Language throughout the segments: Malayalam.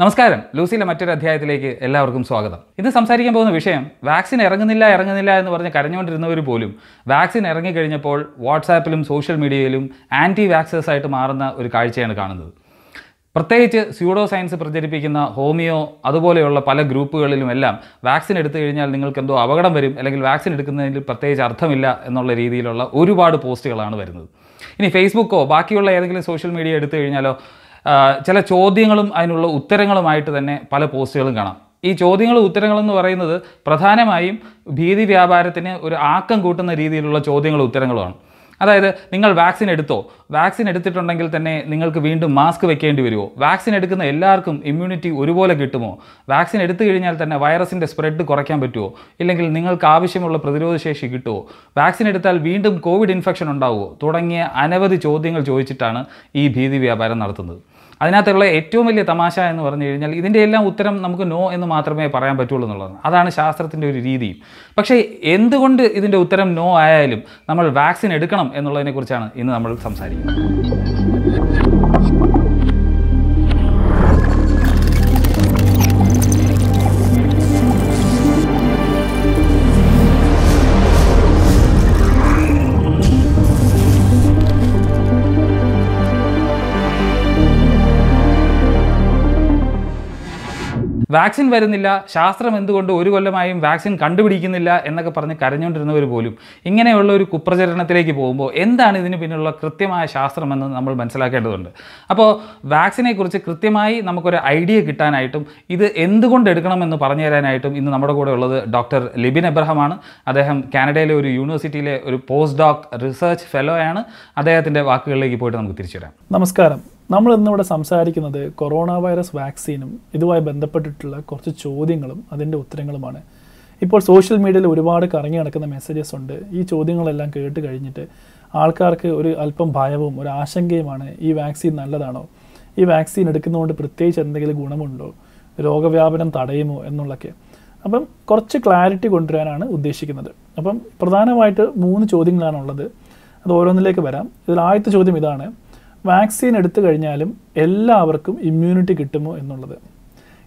നമസ്കാരം ലൂസിയിലെ മറ്റൊരു അധ്യായത്തിലേക്ക് എല്ലാവർക്കും സ്വാഗതം ഇന്ന് സംസാരിക്കാൻ പോകുന്ന വിഷയം വാക്സിൻ ഇറങ്ങുന്നില്ല ഇറങ്ങുന്നില്ല എന്ന് പറഞ്ഞ് കരഞ്ഞുകൊണ്ടിരുന്നവർ പോലും വാക്സിൻ ഇറങ്ങിക്കഴിഞ്ഞപ്പോൾ വാട്സാപ്പിലും സോഷ്യൽ മീഡിയയിലും ആൻറ്റി വാക്സേഴ്സായിട്ട് മാറുന്ന ഒരു കാഴ്ചയാണ് കാണുന്നത് പ്രത്യേകിച്ച് സ്യൂഡോ സയൻസ് പ്രചരിപ്പിക്കുന്ന ഹോമിയോ അതുപോലെയുള്ള പല ഗ്രൂപ്പുകളിലും എല്ലാം വാക്സിൻ എടുത്തു കഴിഞ്ഞാൽ നിങ്ങൾക്ക് എന്തോ അപകടം വരും അല്ലെങ്കിൽ വാക്സിൻ എടുക്കുന്നതിൽ പ്രത്യേകിച്ച് അർത്ഥമില്ല എന്നുള്ള രീതിയിലുള്ള ഒരുപാട് പോസ്റ്റുകളാണ് വരുന്നത് ഇനി ഫേസ്ബുക്കോ ബാക്കിയുള്ള ഏതെങ്കിലും സോഷ്യൽ മീഡിയ എടുത്തു കഴിഞ്ഞാലോ ചില ചോദ്യങ്ങളും അതിനുള്ള ഉത്തരങ്ങളുമായിട്ട് തന്നെ പല പോസ്റ്റുകളും കാണാം ഈ ചോദ്യങ്ങളും എന്ന് പറയുന്നത് പ്രധാനമായും ഭീതി വ്യാപാരത്തിന് ഒരു ആക്കം കൂട്ടുന്ന രീതിയിലുള്ള ചോദ്യങ്ങളും ഉത്തരങ്ങളുമാണ് അതായത് നിങ്ങൾ വാക്സിൻ എടുത്തോ വാക്സിൻ എടുത്തിട്ടുണ്ടെങ്കിൽ തന്നെ നിങ്ങൾക്ക് വീണ്ടും മാസ്ക് വെക്കേണ്ടി വരുമോ വാക്സിൻ എടുക്കുന്ന എല്ലാവർക്കും ഇമ്മ്യൂണിറ്റി ഒരുപോലെ കിട്ടുമോ വാക്സിൻ എടുത്തു കഴിഞ്ഞാൽ തന്നെ വൈറസിൻ്റെ സ്പ്രെഡ് കുറയ്ക്കാൻ പറ്റുമോ ഇല്ലെങ്കിൽ നിങ്ങൾക്ക് ആവശ്യമുള്ള പ്രതിരോധശേഷി കിട്ടുമോ വാക്സിൻ എടുത്താൽ വീണ്ടും കോവിഡ് ഇൻഫെക്ഷൻ ഉണ്ടാവുമോ തുടങ്ങിയ അനവധി ചോദ്യങ്ങൾ ചോദിച്ചിട്ടാണ് ഈ ഭീതി വ്യാപാരം നടത്തുന്നത് അതിനകത്തുള്ള ഏറ്റവും വലിയ തമാശ എന്ന് പറഞ്ഞു കഴിഞ്ഞാൽ ഇതിൻ്റെ എല്ലാം ഉത്തരം നമുക്ക് നോ എന്ന് മാത്രമേ പറയാൻ പറ്റുള്ളൂ എന്നുള്ളതാണ് അതാണ് ശാസ്ത്രത്തിൻ്റെ ഒരു രീതി പക്ഷേ എന്തുകൊണ്ട് ഇതിൻ്റെ ഉത്തരം നോ ആയാലും നമ്മൾ വാക്സിൻ എടുക്കണം എന്നുള്ളതിനെക്കുറിച്ചാണ് ഇന്ന് നമ്മൾ സംസാരിക്കുന്നത് വാക്സിൻ വരുന്നില്ല ശാസ്ത്രം എന്തുകൊണ്ട് ഒരു കൊല്ലമായും വാക്സിൻ കണ്ടുപിടിക്കുന്നില്ല എന്നൊക്കെ പറഞ്ഞ് കരഞ്ഞുകൊണ്ടിരുന്നവർ പോലും ഇങ്ങനെയുള്ള ഒരു കുപ്രചരണത്തിലേക്ക് പോകുമ്പോൾ എന്താണ് ഇതിന് പിന്നിലുള്ള കൃത്യമായ ശാസ്ത്രമെന്ന് നമ്മൾ മനസ്സിലാക്കേണ്ടതുണ്ട് അപ്പോൾ വാക്സിനെക്കുറിച്ച് കൃത്യമായി നമുക്കൊരു ഐഡിയ കിട്ടാനായിട്ടും ഇത് എന്തുകൊണ്ട് എടുക്കണമെന്ന് പറഞ്ഞു തരാനായിട്ടും ഇന്ന് നമ്മുടെ കൂടെ ഉള്ളത് ഡോക്ടർ ലിബിൻ എബ്രഹാമാണ് അദ്ദേഹം കാനഡയിലെ ഒരു യൂണിവേഴ്സിറ്റിയിലെ ഒരു പോസ്റ്റ് ഡോക് റിസർച്ച് ഫെലോയാണ് അദ്ദേഹത്തിൻ്റെ വാക്കുകളിലേക്ക് പോയിട്ട് നമുക്ക് തിരിച്ചു വരാം നമസ്കാരം നമ്മൾ ഇന്നിവിടെ സംസാരിക്കുന്നത് കൊറോണ വൈറസ് വാക്സിനും ഇതുമായി ബന്ധപ്പെട്ടിട്ടുള്ള കുറച്ച് ചോദ്യങ്ങളും അതിൻ്റെ ഉത്തരങ്ങളുമാണ് ഇപ്പോൾ സോഷ്യൽ മീഡിയയിൽ ഒരുപാട് കറങ്ങി നടക്കുന്ന മെസ്സേജസ് ഉണ്ട് ഈ ചോദ്യങ്ങളെല്ലാം കേട്ട് കഴിഞ്ഞിട്ട് ആൾക്കാർക്ക് ഒരു അല്പം ഭയവും ഒരു ആശങ്കയുമാണ് ഈ വാക്സിൻ നല്ലതാണോ ഈ വാക്സിൻ എടുക്കുന്നതുകൊണ്ട് പ്രത്യേകിച്ച് എന്തെങ്കിലും ഗുണമുണ്ടോ രോഗവ്യാപനം തടയുമോ എന്നുള്ളൊക്കെ അപ്പം കുറച്ച് ക്ലാരിറ്റി കൊണ്ടുവരാനാണ് ഉദ്ദേശിക്കുന്നത് അപ്പം പ്രധാനമായിട്ട് മൂന്ന് ചോദ്യങ്ങളാണുള്ളത് അത് ഓരോന്നിലേക്ക് വരാം ഇതിൽ ആദ്യത്തെ ചോദ്യം ഇതാണ് വാക്സിൻ എടുത്തു കഴിഞ്ഞാലും എല്ലാവർക്കും ഇമ്മ്യൂണിറ്റി കിട്ടുമോ എന്നുള്ളത്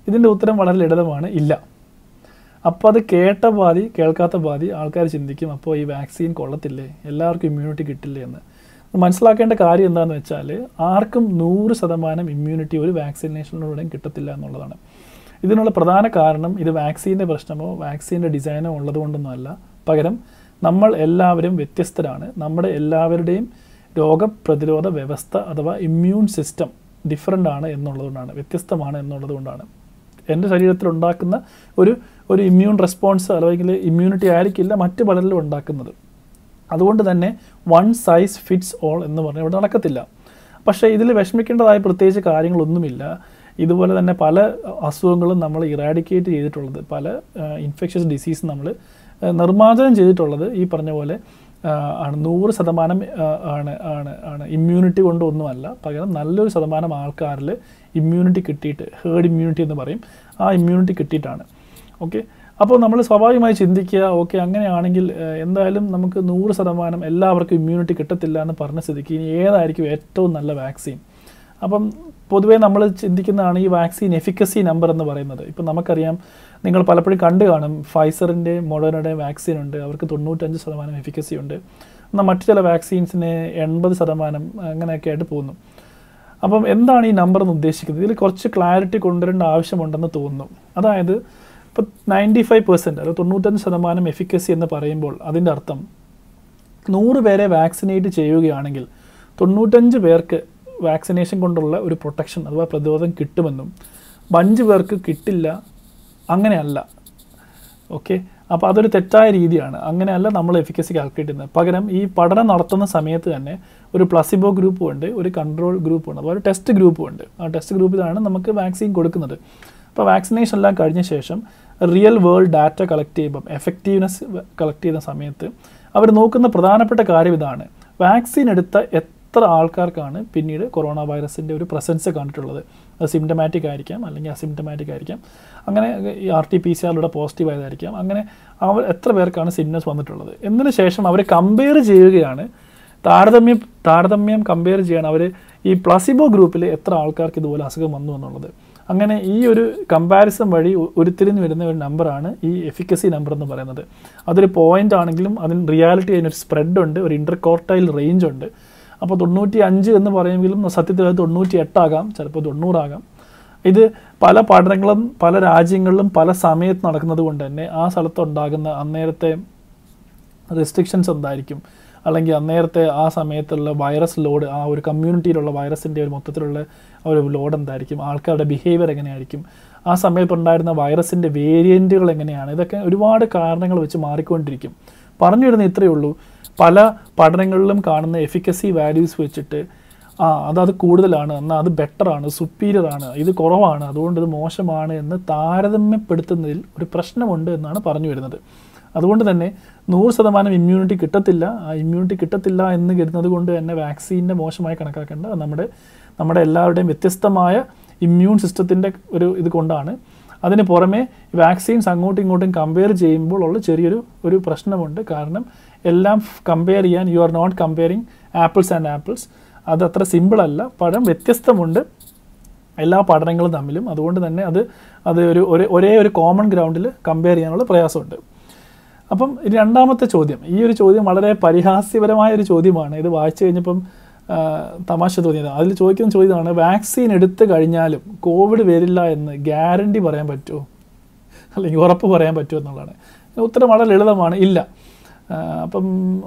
ഇതിൻ്റെ ഉത്തരം വളരെ ലളിതമാണ് ഇല്ല അപ്പോൾ അത് കേട്ട ബാധി കേൾക്കാത്ത ബാധി ആൾക്കാർ ചിന്തിക്കും അപ്പോൾ ഈ വാക്സിൻ കൊള്ളത്തില്ലേ എല്ലാവർക്കും ഇമ്മ്യൂണിറ്റി കിട്ടില്ലേ എന്ന് മനസ്സിലാക്കേണ്ട കാര്യം എന്താണെന്ന് വെച്ചാൽ ആർക്കും നൂറ് ശതമാനം ഇമ്മ്യൂണിറ്റി ഒരു വാക്സിനേഷനിലൂടെയും കിട്ടത്തില്ല എന്നുള്ളതാണ് ഇതിനുള്ള പ്രധാന കാരണം ഇത് വാക്സിൻ്റെ പ്രശ്നമോ വാക്സിൻ്റെ ഡിസൈനോ ഉള്ളതുകൊണ്ടൊന്നുമല്ല പകരം നമ്മൾ എല്ലാവരും വ്യത്യസ്തരാണ് നമ്മുടെ എല്ലാവരുടെയും രോഗപ്രതിരോധ വ്യവസ്ഥ അഥവാ ഇമ്മ്യൂൺ സിസ്റ്റം ഡിഫറെൻ്റ് ആണ് എന്നുള്ളതുകൊണ്ടാണ് വ്യത്യസ്തമാണ് എന്നുള്ളതുകൊണ്ടാണ് എൻ്റെ ശരീരത്തിൽ ഉണ്ടാക്കുന്ന ഒരു ഒരു ഇമ്മ്യൂൺ റെസ്പോൺസ് അല്ലെങ്കിൽ ഇമ്മ്യൂണിറ്റി ആയിരിക്കില്ല മറ്റ് പലരിലും ഉണ്ടാക്കുന്നത് അതുകൊണ്ട് തന്നെ വൺ സൈസ് ഫിറ്റ്സ് ഓൾ എന്ന് പറഞ്ഞാൽ ഇവിടെ നടക്കത്തില്ല പക്ഷേ ഇതിൽ വിഷമിക്കേണ്ടതായ പ്രത്യേകിച്ച് കാര്യങ്ങളൊന്നുമില്ല ഇതുപോലെ തന്നെ പല അസുഖങ്ങളും നമ്മൾ ഇറാഡിക്കേറ്റ് ചെയ്തിട്ടുള്ളത് പല ഇൻഫെക്ഷസ് ഡിസീസ് നമ്മൾ നിർമ്മാർജ്ജനം ചെയ്തിട്ടുള്ളത് ഈ പറഞ്ഞ പോലെ ആണ് നൂറ് ശതമാനം ആണ് ആണ് ആണ് ഇമ്മ്യൂണിറ്റി കൊണ്ടൊന്നുമല്ല പകരം നല്ലൊരു ശതമാനം ആൾക്കാരിൽ ഇമ്മ്യൂണിറ്റി കിട്ടിയിട്ട് ഹേർഡ് ഇമ്മ്യൂണിറ്റി എന്ന് പറയും ആ ഇമ്മ്യൂണിറ്റി കിട്ടിയിട്ടാണ് ഓക്കെ അപ്പോൾ നമ്മൾ സ്വാഭാവികമായി ചിന്തിക്കുക ഓക്കെ അങ്ങനെയാണെങ്കിൽ എന്തായാലും നമുക്ക് നൂറ് ശതമാനം എല്ലാവർക്കും ഇമ്മ്യൂണിറ്റി കിട്ടത്തില്ല എന്ന് പറഞ്ഞ സ്ഥിതിക്ക് ഇനി ഏതായിരിക്കും ഏറ്റവും നല്ല വാക്സിൻ അപ്പം പൊതുവേ നമ്മൾ ചിന്തിക്കുന്നതാണ് ഈ വാക്സിൻ എഫിക്കസി നമ്പർ എന്ന് പറയുന്നത് ഇപ്പം നമുക്കറിയാം നിങ്ങൾ പലപ്പോഴും കണ്ടു കാണും ഫൈസറിൻ്റെ മൊഡേണയുടെ വാക്സിൻ ഉണ്ട് അവർക്ക് തൊണ്ണൂറ്റഞ്ച് ശതമാനം എഫിക്കസി ഉണ്ട് എന്നാൽ മറ്റു ചില വാക്സിൻസിന് എൺപത് ശതമാനം അങ്ങനെയൊക്കെ ആയിട്ട് പോകുന്നു അപ്പം എന്താണ് ഈ നമ്പർ എന്ന് ഉദ്ദേശിക്കുന്നത് ഇതിൽ കുറച്ച് ക്ലാരിറ്റി കൊണ്ടുവരേണ്ട ആവശ്യമുണ്ടെന്ന് തോന്നുന്നു അതായത് ഇപ്പോൾ നയൻറ്റി ഫൈവ് പെർസെൻറ്റ് അല്ലെങ്കിൽ തൊണ്ണൂറ്റഞ്ച് ശതമാനം എഫിക്കസി എന്ന് പറയുമ്പോൾ അതിൻ്റെ അർത്ഥം നൂറ് പേരെ വാക്സിനേറ്റ് ചെയ്യുകയാണെങ്കിൽ തൊണ്ണൂറ്റഞ്ച് പേർക്ക് വാക്സിനേഷൻ കൊണ്ടുള്ള ഒരു പ്രൊട്ടക്ഷൻ അഥവാ പ്രതിരോധം കിട്ടുമെന്നും അഞ്ച് പേർക്ക് കിട്ടില്ല അങ്ങനെയല്ല ഓക്കെ അപ്പോൾ അതൊരു തെറ്റായ രീതിയാണ് അങ്ങനെയല്ല നമ്മൾ എഫിക്കസി കാൽക്കുലേറ്റ് ചെയ്യുന്നത് പകരം ഈ പഠനം നടത്തുന്ന സമയത്ത് തന്നെ ഒരു പ്ലസിബോ ഗ്രൂപ്പും ഉണ്ട് ഒരു കൺട്രോൾ ഗ്രൂപ്പും ഉണ്ട് അതുപോലെ ടെസ്റ്റ് ഗ്രൂപ്പും ഉണ്ട് ആ ടെസ്റ്റ് ഗ്രൂപ്പിലാണ് നമുക്ക് വാക്സിൻ കൊടുക്കുന്നത് അപ്പോൾ വാക്സിനേഷൻ എല്ലാം കഴിഞ്ഞ ശേഷം റിയൽ വേൾഡ് ഡാറ്റ കളക്ട് ചെയ്യുമ്പം എഫക്റ്റീവ്നെസ് കളക്ട് ചെയ്യുന്ന സമയത്ത് അവർ നോക്കുന്ന പ്രധാനപ്പെട്ട കാര്യം ഇതാണ് വാക്സിൻ എടുത്ത എത്ര ആൾക്കാർക്കാണ് പിന്നീട് കൊറോണ വൈറസിൻ്റെ ഒരു പ്രസൻസ് കണ്ടിട്ടുള്ളത് അത് സിംറ്റമാറ്റിക് ആയിരിക്കാം അല്ലെങ്കിൽ അസിംറ്റമാറ്റിക് ആയിരിക്കാം അങ്ങനെ ഈ ആർ ടി പി സി ആറിലൂടെ പോസിറ്റീവ് ആയതായിരിക്കാം അങ്ങനെ അവർ എത്ര പേർക്കാണ് സിംറ്റംസ് വന്നിട്ടുള്ളത് എന്നതിന് ശേഷം അവർ കമ്പയർ ചെയ്യുകയാണ് താരതമ്യം താരതമ്യം കമ്പയർ ചെയ്യാൻ അവർ ഈ പ്ലസിബോ ഗ്രൂപ്പിൽ എത്ര ആൾക്കാർക്ക് ഇതുപോലെ അസുഖം വന്നു എന്നുള്ളത് അങ്ങനെ ഈ ഒരു കമ്പാരിസൺ വഴി ഉരുത്തിരിഞ്ഞ് വരുന്ന ഒരു നമ്പറാണ് ഈ എഫിക്കസി നമ്പർ എന്ന് പറയുന്നത് അതൊരു പോയിൻ്റ് ആണെങ്കിലും അതിന് റിയാലിറ്റി അതിനൊരു സ്പ്രെഡ് ഉണ്ട് ഒരു കോർട്ടൈൽ റേഞ്ച് ഉണ്ട് അപ്പോൾ തൊണ്ണൂറ്റി അഞ്ച് എന്ന് പറയുമെങ്കിലും സത്യത്തിൽ അത് തൊണ്ണൂറ്റി എട്ടാകാം ചിലപ്പോൾ തൊണ്ണൂറാകാം ഇത് പല പഠനങ്ങളും പല രാജ്യങ്ങളിലും പല സമയത്ത് നടക്കുന്നത് കൊണ്ട് തന്നെ ആ സ്ഥലത്തുണ്ടാകുന്ന അന്നേരത്തെ റെസ്ട്രിക്ഷൻസ് എന്തായിരിക്കും അല്ലെങ്കിൽ അന്നേരത്തെ ആ സമയത്തുള്ള വൈറസ് ലോഡ് ആ ഒരു കമ്മ്യൂണിറ്റിയിലുള്ള വൈറസിൻ്റെ ഒരു മൊത്തത്തിലുള്ള ഒരു ലോഡ് എന്തായിരിക്കും ആൾക്കാരുടെ ബിഹേവിയർ എങ്ങനെയായിരിക്കും ആ സമയത്തുണ്ടായിരുന്ന വൈറസിൻ്റെ വേരിയൻറ്റുകൾ എങ്ങനെയാണ് ഇതൊക്കെ ഒരുപാട് കാരണങ്ങൾ വെച്ച് മാറിക്കൊണ്ടിരിക്കും പറഞ്ഞു വരുന്ന ഇത്രയേ ഉള്ളൂ പല പഠനങ്ങളിലും കാണുന്ന എഫിക്കസി വാല്യൂസ് വെച്ചിട്ട് ആ അതത് കൂടുതലാണ് എന്നാൽ അത് ബെറ്ററാണ് സുപ്പീരിയറാണ് ഇത് കുറവാണ് അതുകൊണ്ട് ഇത് മോശമാണ് എന്ന് താരതമ്യപ്പെടുത്തുന്നതിൽ ഒരു പ്രശ്നമുണ്ട് എന്നാണ് പറഞ്ഞു വരുന്നത് അതുകൊണ്ട് തന്നെ നൂറ് ശതമാനം ഇമ്മ്യൂണിറ്റി കിട്ടത്തില്ല ആ ഇമ്മ്യൂണിറ്റി കിട്ടത്തില്ല എന്ന് കരുതുന്നത് കൊണ്ട് തന്നെ വാക്സിനെ മോശമായി കണക്കാക്കേണ്ട നമ്മുടെ നമ്മുടെ എല്ലാവരുടെയും വ്യത്യസ്തമായ ഇമ്മ്യൂൺ സിസ്റ്റത്തിൻ്റെ ഒരു ഇത് കൊണ്ടാണ് അതിന് പുറമെ വാക്സിൻസ് അങ്ങോട്ടും ഇങ്ങോട്ടും കമ്പയർ ചെയ്യുമ്പോൾ ഉള്ള ചെറിയൊരു ഒരു പ്രശ്നമുണ്ട് കാരണം എല്ലാം കമ്പയർ ചെയ്യാൻ you are not comparing apples and apples അത് അത്ര സിമ്പിളല്ല പഴം വ്യത്യസ്തമുണ്ട് എല്ലാ പഠനങ്ങളും തമ്മിലും അതുകൊണ്ട് തന്നെ അത് അത് ഒരു ഒരേ ഒരു കോമൺ ഗ്രൗണ്ടിൽ കമ്പയർ ചെയ്യാനുള്ള പ്രയാസമുണ്ട് അപ്പം രണ്ടാമത്തെ ചോദ്യം ഈ ഒരു ചോദ്യം വളരെ പരിഹാസ്യപരമായ ഒരു ചോദ്യമാണ് ഇത് വായിച്ചു കഴിഞ്ഞപ്പം തമാശ തോന്നിയത് അതിൽ ചോദിക്കുന്ന ചോദ്യമാണ് വാക്സിൻ എടുത്തു കഴിഞ്ഞാലും കോവിഡ് വരില്ല എന്ന് ഗ്യാരണ്ടി പറയാൻ പറ്റുമോ അല്ലെങ്കിൽ ഉറപ്പ് പറയാൻ പറ്റുമോ എന്നുള്ളതാണ് ഉത്തരം വളരെ ലളിതമാണ് ഇല്ല അപ്പം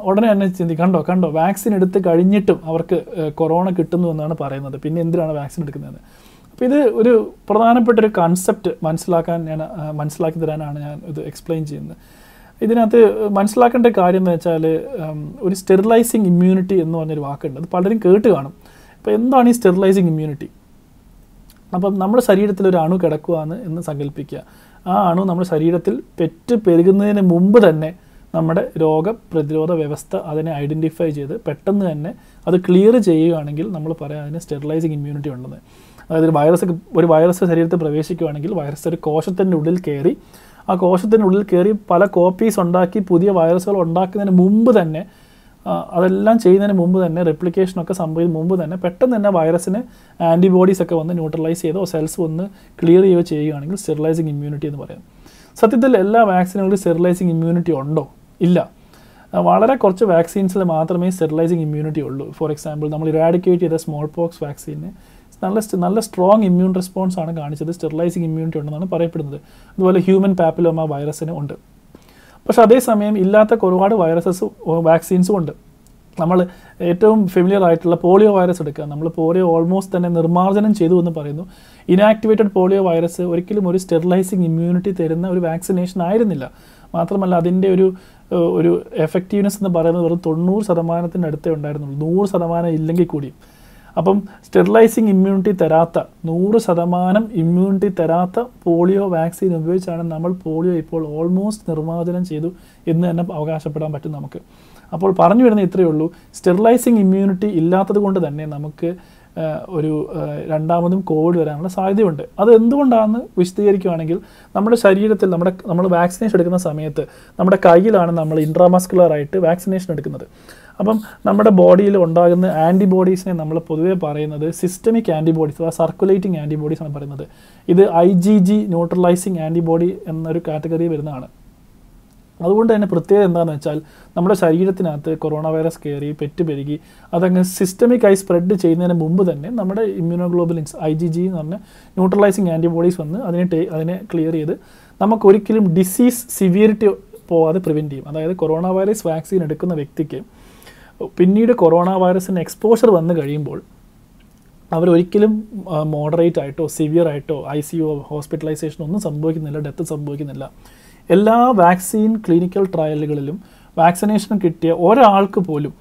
ഉടനെ തന്നെ ചിന്തി കണ്ടോ കണ്ടോ വാക്സിൻ എടുത്ത് കഴിഞ്ഞിട്ടും അവർക്ക് കൊറോണ കിട്ടുന്നു എന്നാണ് പറയുന്നത് പിന്നെ എന്തിനാണ് വാക്സിൻ എടുക്കുന്നത് അപ്പോൾ ഇത് ഒരു പ്രധാനപ്പെട്ട ഒരു കൺസെപ്റ്റ് മനസ്സിലാക്കാൻ ഞാൻ മനസ്സിലാക്കി തരാനാണ് ഞാൻ ഇത് എക്സ്പ്ലെയിൻ ചെയ്യുന്നത് ഇതിനകത്ത് മനസ്സിലാക്കേണ്ട കാര്യം എന്ന് വെച്ചാൽ ഒരു സ്റ്റെറിലൈസിങ് ഇമ്മ്യൂണിറ്റി എന്ന് പറഞ്ഞൊരു വാക്കുണ്ട് അത് പലരും കേട്ട് കാണും അപ്പോൾ എന്താണ് ഈ സ്റ്റെറിലൈസിങ് ഇമ്മ്യൂണിറ്റി അപ്പം നമ്മുടെ ശരീരത്തിൽ ഒരു അണു കിടക്കുകയാണ് എന്ന് സങ്കല്പിക്കുക ആ അണു നമ്മുടെ ശരീരത്തിൽ പെറ്റ് പെരുകുന്നതിന് മുമ്പ് തന്നെ നമ്മുടെ രോഗപ്രതിരോധ വ്യവസ്ഥ അതിനെ ഐഡൻറ്റിഫൈ ചെയ്ത് പെട്ടെന്ന് തന്നെ അത് ക്ലിയർ ചെയ്യുകയാണെങ്കിൽ നമ്മൾ പറയാം അതിന് സ്റ്റെറിലൈസിങ് ഇമ്മ്യൂണിറ്റി ഉണ്ടെന്ന് അതായത് ഒരു വൈറസ് ഒരു വൈറസ് ശരീരത്തിൽ പ്രവേശിക്കുകയാണെങ്കിൽ വൈറസ് ഒരു കോശത്തിൻ്റെ ഉള്ളിൽ കയറി ആ കോശത്തിനുള്ളിൽ കയറി പല കോപ്പീസ് ഉണ്ടാക്കി പുതിയ വൈറസുകൾ ഉണ്ടാക്കുന്നതിന് മുമ്പ് തന്നെ അതെല്ലാം ചെയ്യുന്നതിന് മുമ്പ് തന്നെ റെപ്ലിക്കേഷനൊക്കെ സംഭവിച്ച മുമ്പ് തന്നെ പെട്ടെന്ന് തന്നെ വൈറസിന് ആൻറ്റിബോഡീസ് ഒക്കെ വന്ന് ന്യൂട്രലൈസ് ചെയ്തോ സെൽസ് ഒന്ന് ക്ലിയർ ചെയ്യുകയോ ചെയ്യുകയാണെങ്കിൽ സ്റ്റെറിലൈസിങ് ഇമ്മ്യൂണിറ്റി എന്ന് പറയാം സത്യത്തിൽ എല്ലാ വാക്സിനുകളിലും സ്റ്റെറിലൈസിങ് ഇമ്മ്യൂണിറ്റി ഉണ്ടോ ഇല്ല വളരെ കുറച്ച് വാക്സിൻസിൽ മാത്രമേ സ്റ്റെറിലൈസിങ് ഇമ്മ്യൂണിറ്റി ഉള്ളൂ ഫോർ എക്സാമ്പിൾ നമ്മൾ ഇറാഡിക്കേറ്റ് ചെയ്ത സ്മോൾ പോക്സ് വാക്സിന് നല്ല നല്ല സ്ട്രോങ് ഇമ്മ്യൂൺ റെസ്പോൺസ് ആണ് കാണിച്ചത് സ്റ്റെറിലൈസിങ് ഇമ്മ്യൂണിറ്റി ഉണ്ടെന്നാണ് പറയപ്പെടുന്നത് അതുപോലെ ഹ്യൂമൻ പാപ്പിലോമ വൈറസിന് ഉണ്ട് പക്ഷെ അതേസമയം ഇല്ലാത്ത ഒരുപാട് വൈറസസ് വാക്സിൻസും ഉണ്ട് നമ്മൾ ഏറ്റവും ഫെമിലിയർ ആയിട്ടുള്ള പോളിയോ വൈറസ് എടുക്കുക നമ്മൾ പോളിയോ ഓൾമോസ്റ്റ് തന്നെ നിർമ്മാർജ്ജനം ചെയ്തു എന്ന് പറയുന്നു ഇനാക്ടിവേറ്റഡ് പോളിയോ വൈറസ് ഒരിക്കലും ഒരു സ്റ്റെറിലൈസിങ് ഇമ്മ്യൂണിറ്റി തരുന്ന ഒരു വാക്സിനേഷൻ ആയിരുന്നില്ല മാത്രമല്ല അതിൻ്റെ ഒരു ഒരു എഫക്റ്റീവ്നെസ് എന്ന് പറയുന്നത് വെറും തൊണ്ണൂറ് ശതമാനത്തിൻ്റെ അടുത്തേ ഉണ്ടായിരുന്നുള്ളൂ നൂറ് ശതമാനം ഇല്ലെങ്കിൽ കൂടിയും അപ്പം സ്റ്റെറിലൈസിങ് ഇമ്മ്യൂണിറ്റി തരാത്ത നൂറ് ശതമാനം ഇമ്മ്യൂണിറ്റി തരാത്ത പോളിയോ വാക്സിൻ ഉപയോഗിച്ചാണ് നമ്മൾ പോളിയോ ഇപ്പോൾ ഓൾമോസ്റ്റ് നിർമ്മാർജ്ജനം ചെയ്തു എന്ന് തന്നെ അവകാശപ്പെടാൻ പറ്റും നമുക്ക് അപ്പോൾ പറഞ്ഞു വരുന്ന ഇത്രയേ ഉള്ളൂ സ്റ്റെറിലൈസിങ് ഇമ്മ്യൂണിറ്റി ഇല്ലാത്തത് കൊണ്ട് തന്നെ നമുക്ക് ഒരു രണ്ടാമതും കോവിഡ് വരാനുള്ള സാധ്യതയുണ്ട് അത് എന്തുകൊണ്ടാണെന്ന് വിശദീകരിക്കുകയാണെങ്കിൽ നമ്മുടെ ശരീരത്തിൽ നമ്മുടെ നമ്മൾ വാക്സിനേഷൻ എടുക്കുന്ന സമയത്ത് നമ്മുടെ കയ്യിലാണ് നമ്മൾ ആയിട്ട് വാക്സിനേഷൻ എടുക്കുന്നത് അപ്പം നമ്മുടെ ബോഡിയിൽ ഉണ്ടാകുന്ന ആൻറ്റിബോഡീസിനെ നമ്മൾ പൊതുവേ പറയുന്നത് സിസ്റ്റമിക് ആൻറ്റിബോഡീസ് അഥവാ സർക്കുലേറ്റിംഗ് ആൻറ്റിബോഡീസ് ആണ് പറയുന്നത് ഇത് I G G neutralising antibody എന്നൊരു കാറ്റഗറി വരുന്നതാണ് അതുകൊണ്ട് തന്നെ പ്രത്യേകത എന്താണെന്ന് വെച്ചാൽ നമ്മുടെ ശരീരത്തിനകത്ത് കൊറോണ വൈറസ് കയറി പെറ്റ് പെരുകി അതങ്ങ് സിസ്റ്റമിക്കായി സ്പ്രെഡ് ചെയ്യുന്നതിന് മുമ്പ് തന്നെ നമ്മുടെ ഇമ്മ്യൂണോഗ്ലോബുലിൻസ് ഐ ജി ജി എന്ന് പറഞ്ഞ ന്യൂട്രലൈസിങ് ആൻറ്റിബോഡീസ് വന്ന് അതിനെ ടേ അതിനെ ക്ലിയർ ചെയ്ത് നമുക്കൊരിക്കലും ഡിസീസ് സിവിയറിറ്റി പോവാതെ പ്രിവെൻറ്റ് ചെയ്യും അതായത് കൊറോണ വൈറസ് വാക്സിൻ എടുക്കുന്ന വ്യക്തിക്ക് പിന്നീട് കൊറോണ വൈറസിന് എക്സ്പോഷർ വന്നു കഴിയുമ്പോൾ അവരൊരിക്കലും മോഡറേറ്റ് ആയിട്ടോ സിവിയർ ആയിട്ടോ ഐ സി യു ഹോസ്പിറ്റലൈസേഷൻ ഒന്നും സംഭവിക്കുന്നില്ല ഡെത്ത് സംഭവിക്കുന്നില്ല എല്ലാ വാക്സിൻ ക്ലിനിക്കൽ ട്രയലുകളിലും വാക്സിനേഷൻ കിട്ടിയ ഒരാൾക്ക് പോലും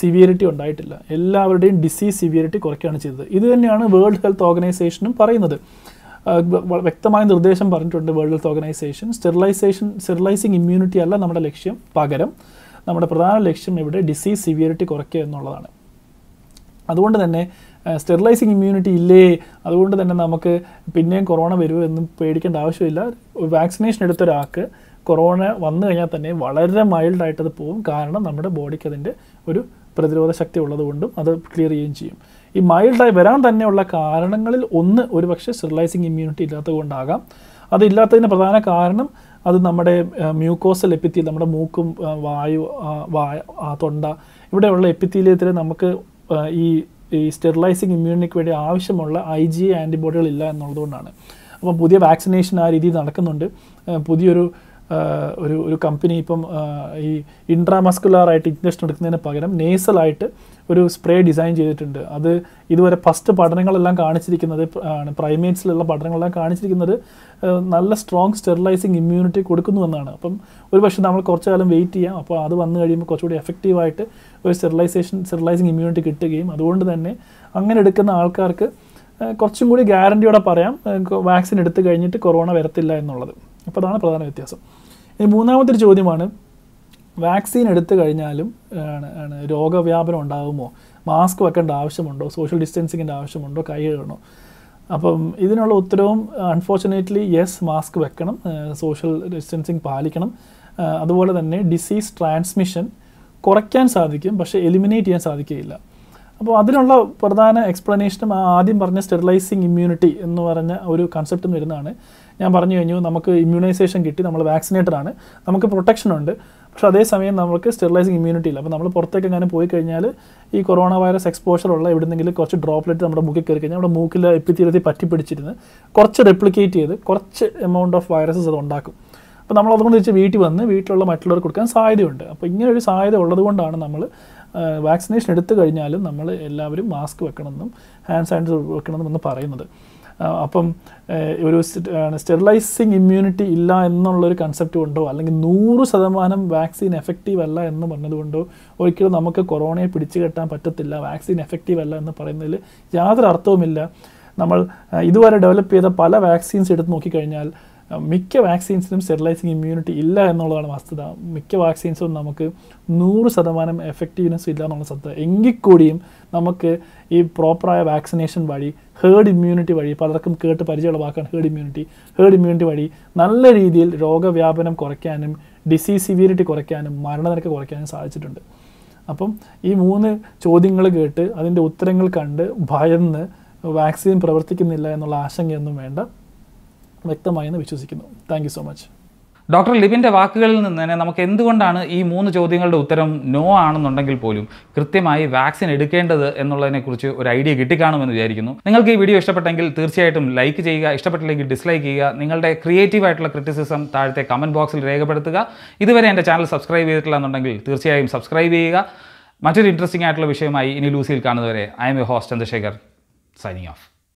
സിവിയറിറ്റി ഉണ്ടായിട്ടില്ല എല്ലാവരുടെയും ഡിസീസ് സിവിയറിറ്റി കുറയ്ക്കുകയാണ് ചെയ്തത് ഇത് തന്നെയാണ് വേൾഡ് ഹെൽത്ത് ഓർഗനൈസേഷനും പറയുന്നത് വ്യക്തമായ നിർദ്ദേശം പറഞ്ഞിട്ടുണ്ട് World Health Organisation sterilisation sterilising immunity അല്ല നമ്മുടെ ലക്ഷ്യം പകരം നമ്മുടെ പ്രധാന ലക്ഷ്യം ഇവിടെ ഡിസീസ് സിവിയറിറ്റി കുറയ്ക്കുക എന്നുള്ളതാണ് അതുകൊണ്ട് തന്നെ സ്റ്റെറിലൈസിങ് ഇമ്മ്യൂണിറ്റി ഇല്ലേ അതുകൊണ്ട് തന്നെ നമുക്ക് പിന്നെയും കൊറോണ വരുമോ എന്നും പേടിക്കേണ്ട ആവശ്യമില്ല വാക്സിനേഷൻ എടുത്ത ഒരാൾക്ക് കൊറോണ വന്നു കഴിഞ്ഞാൽ തന്നെ വളരെ മൈൽഡായിട്ടത് പോകും കാരണം നമ്മുടെ ബോഡിക്ക് അതിൻ്റെ ഒരു പ്രതിരോധ ശക്തി ഉള്ളതുകൊണ്ടും അത് ക്ലിയർ ചെയ്യുകയും ചെയ്യും ഈ മൈൽഡായി വരാൻ തന്നെയുള്ള കാരണങ്ങളിൽ ഒന്ന് ഒരുപക്ഷെ സ്റ്റെറിലൈസിങ് ഇമ്മ്യൂണിറ്റി ഇല്ലാത്തത് കൊണ്ടാകാം അതില്ലാത്തതിന് പ്രധാന കാരണം അത് നമ്മുടെ മ്യൂക്കോസൽ എപ്പിത്തി നമ്മുടെ മൂക്കും വായു വായ തൊണ്ട ഇവിടെയുള്ള എപ്പിത്തീലിയത്തിൽ നമുക്ക് ഈ ഈ സ്റ്റെറിലൈസിങ് ഇമ്മ്യൂണിറ്റിക്ക് വേണ്ടി ആവശ്യമുള്ള ഐ ജി ആൻറ്റിബോഡികൾ ഇല്ല എന്നുള്ളതുകൊണ്ടാണ് അപ്പം പുതിയ വാക്സിനേഷൻ ആ രീതിയിൽ നടക്കുന്നുണ്ട് പുതിയൊരു ഒരു ഒരു കമ്പനി ഇപ്പം ഈ ഇൻട്രാമസ്കുലറായിട്ട് ഇഞ്ചക്ഷൻ എടുക്കുന്നതിന് പകരം നേസലായിട്ട് ഒരു സ്പ്രേ ഡിസൈൻ ചെയ്തിട്ടുണ്ട് അത് ഇതുവരെ ഫസ്റ്റ് പഠനങ്ങളെല്ലാം കാണിച്ചിരിക്കുന്നത് ആണ് പ്രൈമേറ്റ്സിലുള്ള പഠനങ്ങളെല്ലാം കാണിച്ചിരിക്കുന്നത് നല്ല സ്ട്രോങ് സ്റ്റെറിലൈസിങ് ഇമ്മ്യൂണിറ്റി കൊടുക്കുന്നു എന്നാണ് അപ്പം ഒരു പക്ഷേ നമ്മൾ കുറച്ചു കാലം വെയിറ്റ് ചെയ്യാം അപ്പോൾ അത് വന്നു കഴിയുമ്പോൾ കുറച്ചുകൂടി എഫക്റ്റീവായിട്ട് ഒരു സ്റ്റെറിലൈസേഷൻ സ്റ്റെറിലൈസിങ് ഇമ്മ്യൂണിറ്റി കിട്ടുകയും അതുകൊണ്ട് തന്നെ അങ്ങനെ എടുക്കുന്ന ആൾക്കാർക്ക് കുറച്ചും കൂടി ഗ്യാരണ്ടിയോടെ പറയാം വാക്സിൻ എടുത്തു കഴിഞ്ഞിട്ട് കൊറോണ വരത്തില്ല എന്നുള്ളത് അപ്പോൾ അതാണ് പ്രധാന വ്യത്യാസം മൂന്നാമത്തെ ചോദ്യമാണ് വാക്സിൻ എടുത്തു കഴിഞ്ഞാലും ആണ് ആണ് രോഗവ്യാപനം ഉണ്ടാകുമോ മാസ്ക് വെക്കേണ്ട ആവശ്യമുണ്ടോ സോഷ്യൽ ഡിസ്റ്റൻസിങ്ങിൻ്റെ ആവശ്യമുണ്ടോ കൈ കഴുകണോ അപ്പം ഇതിനുള്ള ഉത്തരവും അൺഫോർച്ചുനേറ്റ്ലി യെസ് മാസ്ക് വെക്കണം സോഷ്യൽ ഡിസ്റ്റൻസിങ് പാലിക്കണം അതുപോലെ തന്നെ ഡിസീസ് ട്രാൻസ്മിഷൻ കുറയ്ക്കാൻ സാധിക്കും പക്ഷേ എലിമിനേറ്റ് ചെയ്യാൻ സാധിക്കുകയില്ല അപ്പോൾ അതിനുള്ള പ്രധാന എക്സ്പ്ലനേഷനും ആദ്യം പറഞ്ഞ സ്റ്റെറിലൈസിങ് ഇമ്മ്യൂണിറ്റി എന്ന് പറഞ്ഞ ഒരു കൺസെപ്റ്റും വരുന്നതാണ് ഞാൻ പറഞ്ഞു കഴിഞ്ഞു നമുക്ക് ഇമ്മ്യൂണൈസേഷൻ കിട്ടി നമ്മൾ വാക്സിനേറ്റഡ് ആണ് നമുക്ക് പ്രൊട്ടക്ഷൻ ഉണ്ട് പക്ഷേ അതേസമയം നമുക്ക് സ്റ്റെറിലൈസിങ് ഇമ്മ്യൂണിറ്റി ഇല്ല അപ്പോൾ നമ്മൾ പുറത്തേക്ക് അങ്ങനെ പോയി കഴിഞ്ഞാൽ ഈ കൊറോണ വൈറസ് എക്സ്പോഷർ ഉള്ള എവിടെന്നെങ്കിലും കുറച്ച് ഡ്രോപ്ലെറ്റ് നമ്മുടെ മൂക്കിൽ കയറി കഴിഞ്ഞാൽ നമ്മുടെ മൂക്കിൽ എപ്പിത്തീരത്തിൽ പറ്റി പിടിച്ചിരുന്ന് കുറച്ച് റെപ്ലിക്കേറ്റ് ചെയ്ത് കുറച്ച് എമൗണ്ട് ഓഫ് വൈറസസ് അത് ഉണ്ടാക്കും അപ്പോൾ നമ്മൾ അതുകൊണ്ട് തിരിച്ച് വീട്ടിൽ വന്ന് വീട്ടിലുള്ള മറ്റുള്ളവർ കൊടുക്കാൻ സാധ്യതയുണ്ട് അപ്പോൾ ഇങ്ങനെ ഒരു സാധ്യത ഉള്ളതുകൊണ്ടാണ് നമ്മൾ വാക്സിനേഷൻ എടുത്തു കഴിഞ്ഞാലും നമ്മൾ എല്ലാവരും മാസ്ക് വെക്കണമെന്നും ഹാൻഡ് സാനിറ്റൈസർ വെക്കണമെന്നും പറയുന്നത് അപ്പം ഒരു സ്റ്റെറിലൈസിങ് ഇമ്മ്യൂണിറ്റി ഇല്ല എന്നുള്ളൊരു കൺസെപ്റ്റ് കൊണ്ടോ അല്ലെങ്കിൽ നൂറ് ശതമാനം വാക്സിൻ എഫക്റ്റീവ് അല്ല എന്ന് പറഞ്ഞതുകൊണ്ടോ ഒരിക്കലും നമുക്ക് കൊറോണയെ പിടിച്ചു കെട്ടാൻ പറ്റത്തില്ല വാക്സിൻ എഫക്റ്റീവ് അല്ല എന്ന് പറയുന്നതിൽ യാതൊരു അർത്ഥവുമില്ല നമ്മൾ ഇതുവരെ ഡെവലപ്പ് ചെയ്ത പല വാക്സിൻസ് എടുത്ത് നോക്കിക്കഴിഞ്ഞാൽ മിക്ക വാക്സിൻസിനും സ്റ്റെറിലൈസിങ് ഇമ്മ്യൂണിറ്റി ഇല്ല എന്നുള്ളതാണ് വസ്തുത മിക്ക വാക്സിൻസും നമുക്ക് നൂറ് ശതമാനം എഫക്റ്റീവ്നെസ് ഇല്ല എന്നുള്ള സത്യം എങ്കിൽ കൂടിയും നമുക്ക് ഈ പ്രോപ്പറായ വാക്സിനേഷൻ വഴി ഹേർഡ് ഇമ്മ്യൂണിറ്റി വഴി പലർക്കും കേട്ട് പരിചയമുള്ള വാക്കാണ് ഹേർഡ് ഇമ്മ്യൂണിറ്റി ഹേർഡ് ഇമ്മ്യൂണിറ്റി വഴി നല്ല രീതിയിൽ രോഗവ്യാപനം കുറയ്ക്കാനും ഡിസീസ് സിവിയറിറ്റി കുറയ്ക്കാനും മരണനിരക്ക് കുറയ്ക്കാനും സാധിച്ചിട്ടുണ്ട് അപ്പം ഈ മൂന്ന് ചോദ്യങ്ങൾ കേട്ട് അതിൻ്റെ ഉത്തരങ്ങൾ കണ്ട് ഭയന്ന് വാക്സിൻ പ്രവർത്തിക്കുന്നില്ല എന്നുള്ള ആശങ്കയൊന്നും വേണ്ട വ്യക്തമായെന്ന് വിശ്വസിക്കുന്നു താങ്ക് സോ മച്ച് ഡോക്ടർ ലിബിൻ്റെ വാക്കുകളിൽ നിന്ന് തന്നെ നമുക്ക് എന്തുകൊണ്ടാണ് ഈ മൂന്ന് ചോദ്യങ്ങളുടെ ഉത്തരം നോ ആണെന്നുണ്ടെങ്കിൽ പോലും കൃത്യമായി വാക്സിൻ എടുക്കേണ്ടത് എന്നുള്ളതിനെക്കുറിച്ച് ഒരു ഐഡിയ കിട്ടിക്കാണുമെന്ന് വിചാരിക്കുന്നു നിങ്ങൾക്ക് ഈ വീഡിയോ ഇഷ്ടപ്പെട്ടെങ്കിൽ തീർച്ചയായിട്ടും ലൈക്ക് ചെയ്യുക ഇഷ്ടപ്പെട്ടില്ലെങ്കിൽ ഡിസ്ലൈക്ക് ചെയ്യുക നിങ്ങളുടെ ക്രിയേറ്റീവ് ആയിട്ടുള്ള ക്രിറ്റിസിസം താഴത്തെ കമൻറ്റ് ബോക്സിൽ രേഖപ്പെടുത്തുക ഇതുവരെ എൻ്റെ ചാനൽ സബ്സ്ക്രൈബ് ചെയ്തിട്ടില്ല എന്നുണ്ടെങ്കിൽ തീർച്ചയായും സബ്സ്ക്രൈബ് ചെയ്യുക മറ്റൊരു ഇൻട്രസ്റ്റിംഗ് ആയിട്ടുള്ള വിഷയമായി ഇനി ലൂസിയിൽ കാണുന്നവരെ I M A host Chandrashekhar signing of